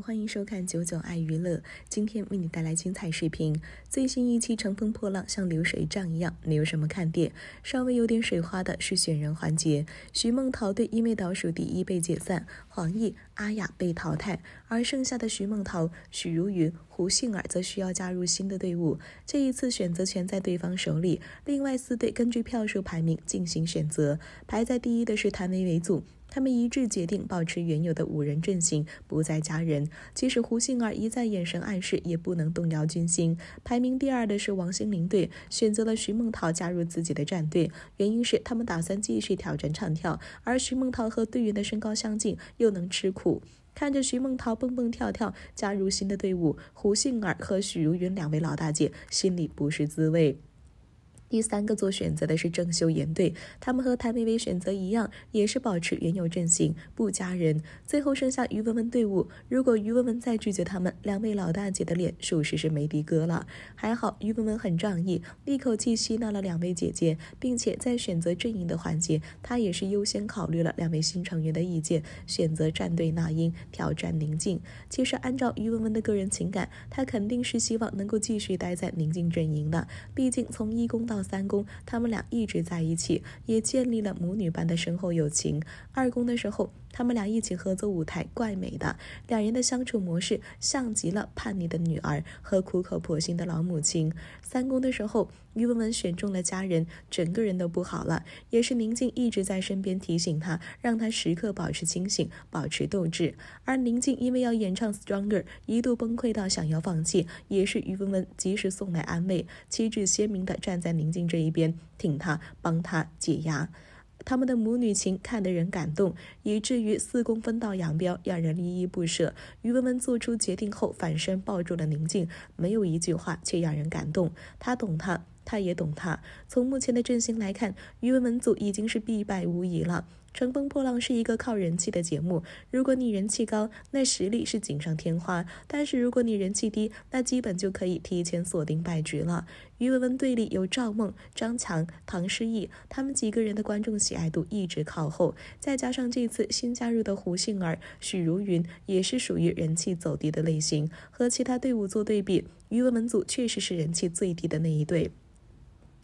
欢迎收看九九爱娱乐，今天为你带来精彩视频。最新一期《乘风破浪》像流水账一样，你有什么看点？稍微有点水花的是选人环节，徐梦桃队因为倒数第一被解散，黄奕、阿雅被淘汰，而剩下的徐梦桃、许茹芸、胡杏儿则需要加入新的队伍。这一次选择权在对方手里，另外四队根据票数排名进行选择，排在第一的是谭维维组。他们一致决定保持原有的五人阵型，不再加人。即使胡杏儿一再眼神暗示，也不能动摇军心。排名第二的是王心凌队，选择了徐梦桃加入自己的战队，原因是他们打算继续挑战唱跳，而徐梦桃和队员的身高相近，又能吃苦。看着徐梦桃蹦蹦跳跳加入新的队伍，胡杏儿和许茹芸两位老大姐心里不是滋味。第三个做选择的是郑秀妍队，他们和谭维维选择一样，也是保持原有阵型不加人。最后剩下于文文队伍，如果于文文再拒绝他们两位老大姐的脸，属实是没的哥了。还好于文文很仗义，一口气吸纳了两位姐姐，并且在选择阵营的环节，她也是优先考虑了两位新成员的意见，选择站队那英挑战宁静。其实按照于文文的个人情感，她肯定是希望能够继续待在宁静阵营的，毕竟从一公到三公，他们俩一直在一起，也建立了母女般的深厚友情。二公的时候。他们俩一起合作舞台，怪美的。两人的相处模式像极了叛逆的女儿和苦口婆心的老母亲。三公的时候，于文文选中了家人，整个人都不好了。也是宁静一直在身边提醒他，让他时刻保持清醒，保持斗志。而宁静因为要演唱《Stronger》，一度崩溃到想要放弃，也是于文文及时送来安慰，旗帜鲜明的站在宁静这一边，挺他帮他解压。他们的母女情看得人感动，以至于四公分道扬镳，让人依依不舍。于文文做出决定后，反身抱住了宁静，没有一句话，却让人感动。他懂她，她也懂他。从目前的阵型来看，于文文组已经是必败无疑了。乘风破浪是一个靠人气的节目，如果你人气高，那实力是锦上添花；但是如果你人气低，那基本就可以提前锁定败局了。于文文队里有赵梦、张强、唐诗逸，他们几个人的观众喜爱度一直靠后，再加上这次新加入的胡杏儿、许茹芸，也是属于人气走低的类型。和其他队伍做对比，于文文组确实是人气最低的那一队。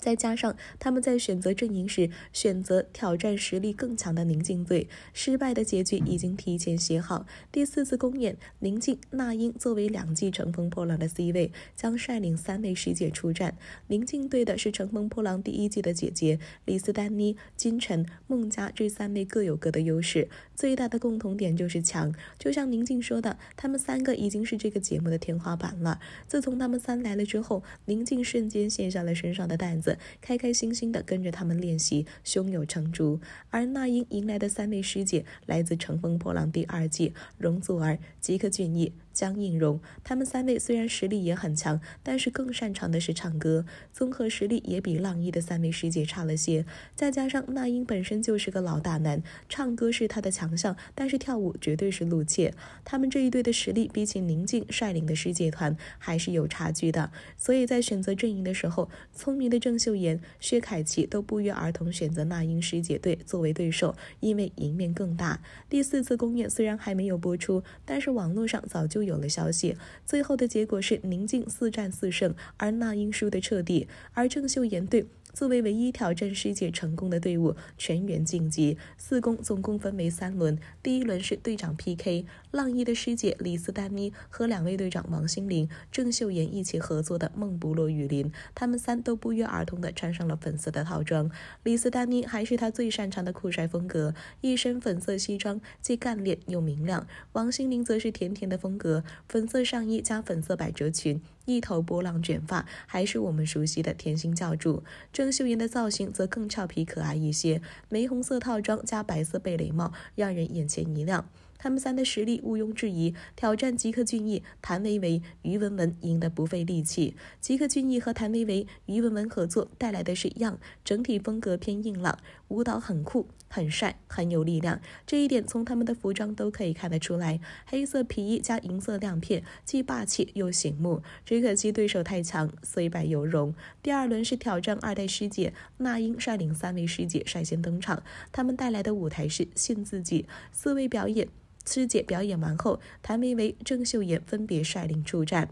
再加上他们在选择阵营时选择挑战实力更强的宁静队，失败的结局已经提前写好。第四次公演，宁静、那英作为两季《乘风破浪》的 C 位，将率领三位师姐出战。宁静队的是《乘风破浪》第一季的姐姐李斯丹妮、金晨、孟佳，这三位各有各的优势，最大的共同点就是强。就像宁静说的，他们三个已经是这个节目的天花板了。自从他们三来了之后，宁静瞬间卸下了身上的担子。开开心心的跟着他们练习，胸有成竹。而那英迎来的三位师姐，来自《乘风破浪》第二季，容祖儿、吉克隽逸。江映蓉他们三位虽然实力也很强，但是更擅长的是唱歌，综合实力也比浪一的三位师姐差了些。再加上那英本身就是个老大难，唱歌是他的强项，但是跳舞绝对是路切。他们这一队的实力比起宁静率领的师姐团还是有差距的，所以在选择阵营的时候，聪明的郑秀妍、薛凯琪都不约而同选择那英师姐队作为对手，因为赢面更大。第四次公演虽然还没有播出，但是网络上早就有。有了消息，最后的结果是宁静四战四胜，而那英输得彻底，而郑秀妍队。作为唯一挑战师姐成功的队伍，全员晋级四公，总共分为三轮。第一轮是队长 PK，浪一的师姐李斯丹妮和两位队长王心凌、郑秀妍一起合作的《梦不落雨林》，他们三都不约而同的穿上了粉色的套装。李斯丹妮还是她最擅长的酷帅风格，一身粉色西装既干练又明亮。王心凌则是甜甜的风格，粉色上衣加粉色百褶裙。一头波浪卷发，还是我们熟悉的甜心教主郑秀妍的造型则更俏皮可爱一些，玫红色套装加白色贝雷帽，让人眼前一亮。他们三的实力毋庸置疑，挑战吉克隽逸、谭维维、于文文，赢得不费力气。吉克隽逸和谭维维、于文文合作带来的是一样，整体风格偏硬朗，舞蹈很酷、很帅、很有力量，这一点从他们的服装都可以看得出来，黑色皮衣加银色亮片，既霸气又醒目。只可惜对手太强，虽败犹荣。第二轮是挑战二代师姐，那英率领三位师姐率先登场，他们带来的舞台是信自己，四位表演。师姐表演完后，谭维维、郑秀妍分别率领助战。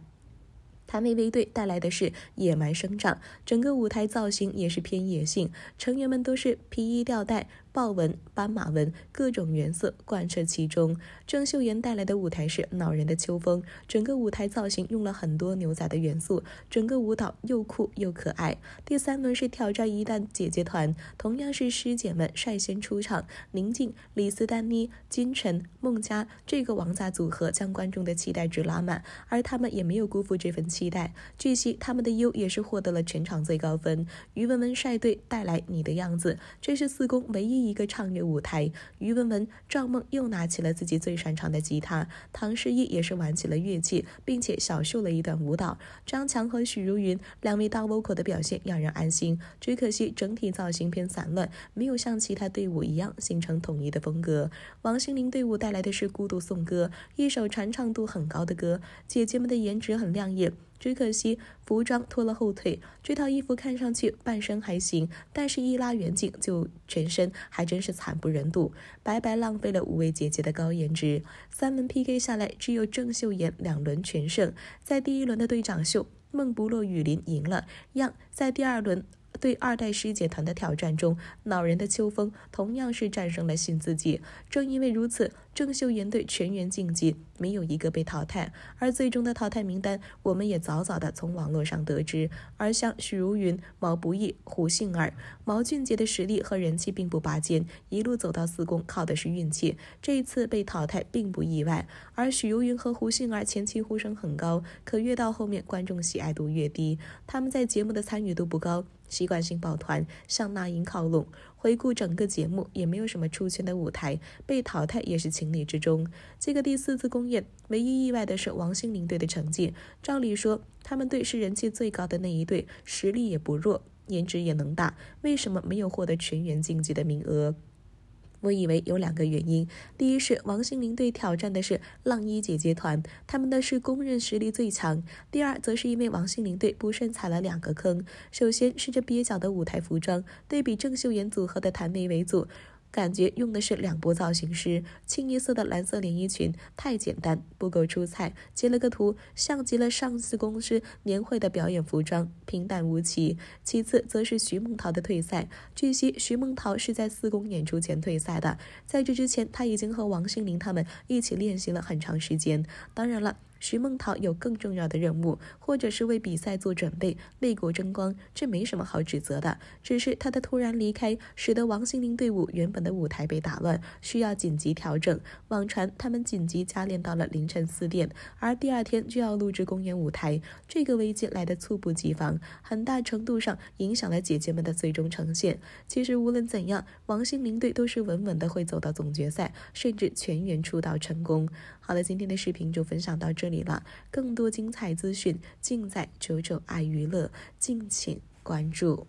谭维维队带来的是野蛮生长，整个舞台造型也是偏野性，成员们都是皮衣吊带。豹纹、斑马纹，各种颜色贯彻其中。郑秀妍带来的舞台是恼人的秋风，整个舞台造型用了很多牛仔的元素，整个舞蹈又酷又可爱。第三轮是挑战一旦姐姐团，同样是师姐们率先出场，宁静、李斯丹妮、金晨、孟佳这个王炸组合将观众的期待值拉满，而他们也没有辜负这份期待。据悉，他们的 U 也是获得了全场最高分。于文文率队带来你的样子，这是四公唯一。第一个唱乐舞台，于文文、赵梦又拿起了自己最擅长的吉他，唐诗逸也是玩起了乐器，并且小秀了一段舞蹈。张强和许茹芸两位大 v o a l 的表现让人安心，只可惜整体造型偏散乱，没有像其他队伍一样形成统一的风格。王心凌队伍带来的是《孤独颂歌》，一首传唱度很高的歌，姐姐们的颜值很亮眼。只可惜服装拖了后腿，这套衣服看上去半身还行，但是一拉远景就全身还真是惨不忍睹，白白浪费了五位姐姐的高颜值。三轮 PK 下来，只有郑秀妍两轮全胜，在第一轮的队长秀，孟不落雨林赢了；让在第二轮对二代师姐团的挑战中，恼人的秋风同样是战胜了新自己。正因为如此。郑秀妍队全员晋级，没有一个被淘汰。而最终的淘汰名单，我们也早早的从网络上得知。而像许茹芸、毛不易、胡杏儿、毛俊杰的实力和人气并不拔尖，一路走到四公靠的是运气，这一次被淘汰并不意外。而许茹芸和胡杏儿前期呼声很高，可越到后面观众喜爱度越低，他们在节目的参与度不高，习惯性抱团向那英靠拢。回顾整个节目，也没有什么出圈的舞台，被淘汰也是情理之中。这个第四次公演，唯一意外的是王心凌队的成绩。照理说，他们队是人气最高的那一队，实力也不弱，颜值也能打，为什么没有获得全员晋级的名额？我以为有两个原因：第一是王心凌队挑战的是浪一姐姐团，他们的是公认实力最强；第二则是因为王心凌队不慎踩了两个坑。首先是这蹩脚的舞台服装，对比郑秀妍组合的谭美维组。感觉用的是两部造型师，清一色的蓝色连衣裙太简单，不够出彩。截了个图，像极了上次公司年会的表演服装，平淡无奇。其次，则是徐梦桃的退赛。据悉，徐梦桃是在四公演出前退赛的，在这之前，他已经和王心凌他们一起练习了很长时间。当然了。徐梦桃有更重要的任务，或者是为比赛做准备、为国争光，这没什么好指责的。只是她的突然离开，使得王心凌队伍原本的舞台被打乱，需要紧急调整。网传他们紧急加练到了凌晨四点，而第二天就要录制公演舞台，这个危机来得猝不及防，很大程度上影响了姐姐们的最终呈现。其实无论怎样，王心凌队都是稳稳的会走到总决赛，甚至全员出道成功。好了，今天的视频就分享到这。这里了，更多精彩资讯尽在九九爱娱乐，敬请关注。